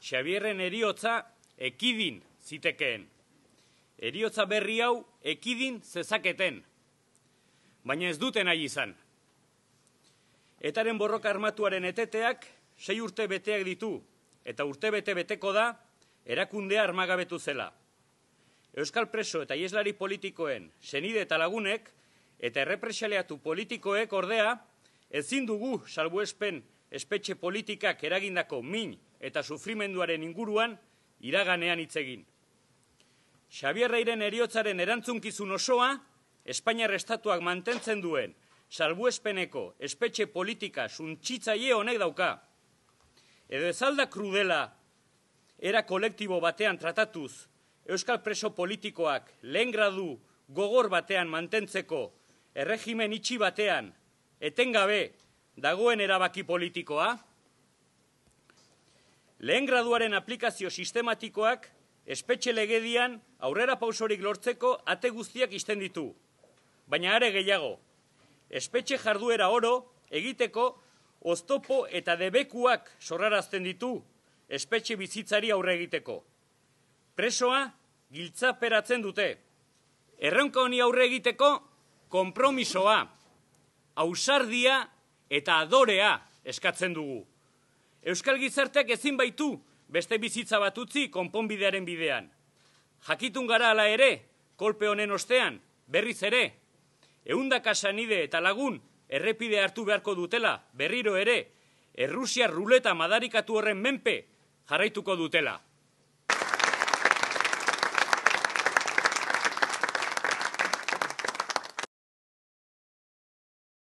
Xabierren eriotza ekidin zitekeen. Eriotza berri hau ekidin zezaketen. Baina ez duten nahi izan. Etaren borroka armatuaren eteteak sei urte beteak ditu eta urte bete beteko da erakundea armagabetu zela. Euskal preso eta ieslari politikoen senide eta lagunek eta errepresaleatu politikoek ordea ezin dugu salbuespen espetxe politikak eragindako min eta sufrimenduaren inguruan iraganean hitz egin. Xavier Reiren eriotzaren erantzunkizun osoa, Espainiar Estatuak mantentzen duen salbuespeneko espetxe politika suntsitzaie honek dauka. Edo ezalda krudela era kolektibo batean tratatuz, Euskal preso politikoak lehen gradu gogor batean mantentzeko erregimen itxi batean etengabe dagoen erabaki politikoa, lehen graduaren aplikazio sistematikoak espetxe legedian aurrera pausorik lortzeko ate guztiak izten ditu. Baina are gehiago, espetxe jarduera oro egiteko oztopo eta debekuak sorrarazten ditu espetxe bizitzari aurre egiteko. Presoa peratzen dute. Erronka honi aurre egiteko, kompromisoa, ausardia Eta adorea eskatzen dugu. Euskal Gizarteak ezin baitu beste bizitza bat utzi konponbidearen bidean. Jakitun gara ala ere, kolpe honen ostean, berriz ere, eunda kasanide eta lagun errepide hartu beharko dutela, berriro ere, errusia ruleta madarikatu horren menpe jarraituko dutela.